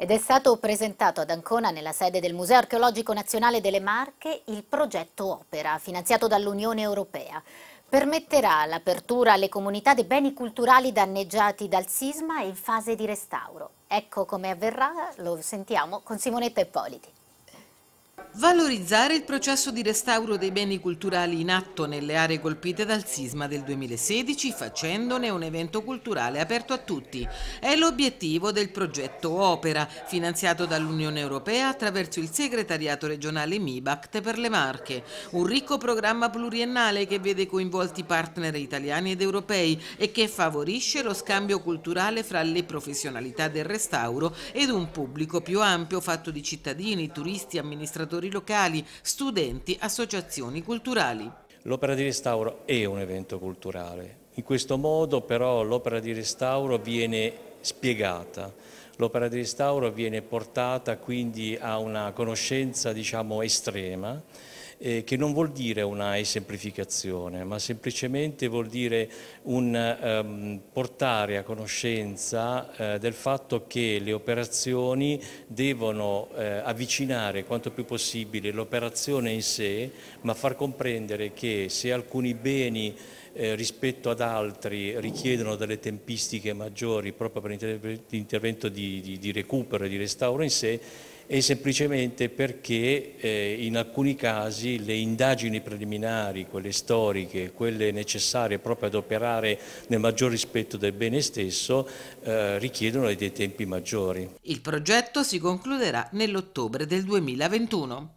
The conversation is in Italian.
ed è stato presentato ad Ancona nella sede del Museo Archeologico Nazionale delle Marche il progetto Opera, finanziato dall'Unione Europea. Permetterà l'apertura alle comunità dei beni culturali danneggiati dal sisma e in fase di restauro. Ecco come avverrà, lo sentiamo con Simonetta Ippoliti. Valorizzare il processo di restauro dei beni culturali in atto nelle aree colpite dal sisma del 2016 facendone un evento culturale aperto a tutti è l'obiettivo del progetto Opera finanziato dall'Unione Europea attraverso il segretariato regionale MIBACT per le Marche, un ricco programma pluriennale che vede coinvolti partner italiani ed europei e che favorisce lo scambio culturale fra le professionalità del restauro ed un pubblico più ampio fatto di cittadini, turisti, amministratori imprenditori locali, studenti, associazioni culturali. L'opera di restauro è un evento culturale, in questo modo però l'opera di restauro viene spiegata, l'opera di restauro viene portata quindi a una conoscenza diciamo, estrema eh, che non vuol dire una esemplificazione, ma semplicemente vuol dire un ehm, portare a conoscenza eh, del fatto che le operazioni devono eh, avvicinare quanto più possibile l'operazione in sé, ma far comprendere che se alcuni beni eh, rispetto ad altri richiedono delle tempistiche maggiori proprio per l'intervento di, di, di recupero e di restauro in sé, è semplicemente perché eh, in alcuni casi le indagini preliminari, quelle storiche, quelle necessarie proprio ad operare nel maggior rispetto del bene stesso, eh, richiedono dei tempi maggiori. Il progetto si concluderà nell'ottobre del 2021.